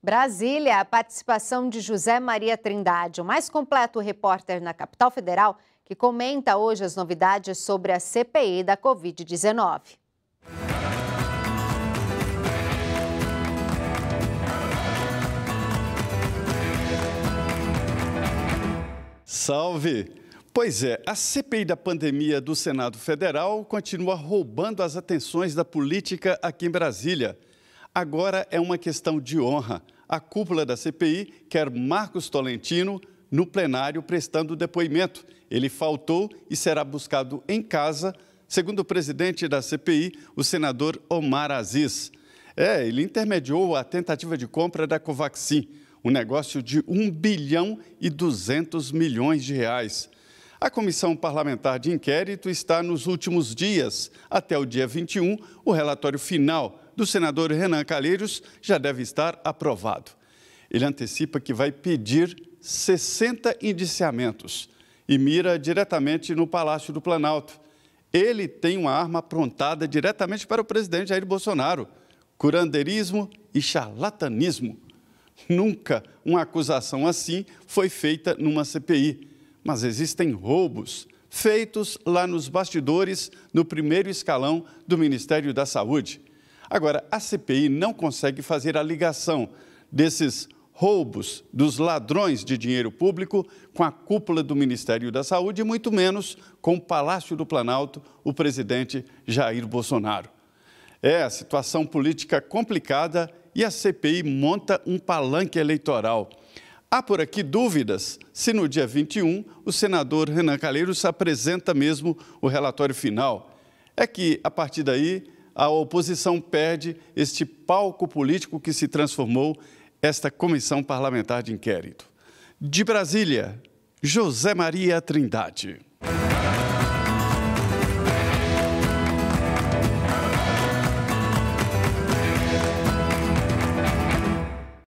Brasília, a participação de José Maria Trindade, o mais completo repórter na capital federal, que comenta hoje as novidades sobre a CPI da Covid-19. Salve! Pois é, a CPI da pandemia do Senado Federal continua roubando as atenções da política aqui em Brasília. Agora é uma questão de honra. A cúpula da CPI quer Marcos Tolentino no plenário prestando depoimento. Ele faltou e será buscado em casa, segundo o presidente da CPI, o senador Omar Aziz. É, ele intermediou a tentativa de compra da Covaxin, um negócio de 1 bilhão e 200 milhões de reais. A comissão parlamentar de inquérito está nos últimos dias. Até o dia 21, o relatório final do senador Renan Calheiros já deve estar aprovado. Ele antecipa que vai pedir 60 indiciamentos e mira diretamente no Palácio do Planalto. Ele tem uma arma aprontada diretamente para o presidente Jair Bolsonaro: curanderismo e charlatanismo. Nunca uma acusação assim foi feita numa CPI mas existem roubos feitos lá nos bastidores, no primeiro escalão do Ministério da Saúde. Agora, a CPI não consegue fazer a ligação desses roubos dos ladrões de dinheiro público com a cúpula do Ministério da Saúde, e muito menos com o Palácio do Planalto, o presidente Jair Bolsonaro. É a situação política complicada e a CPI monta um palanque eleitoral. Há por aqui dúvidas se no dia 21 o senador Renan Calheiros apresenta mesmo o relatório final. É que, a partir daí, a oposição perde este palco político que se transformou esta comissão parlamentar de inquérito. De Brasília, José Maria Trindade.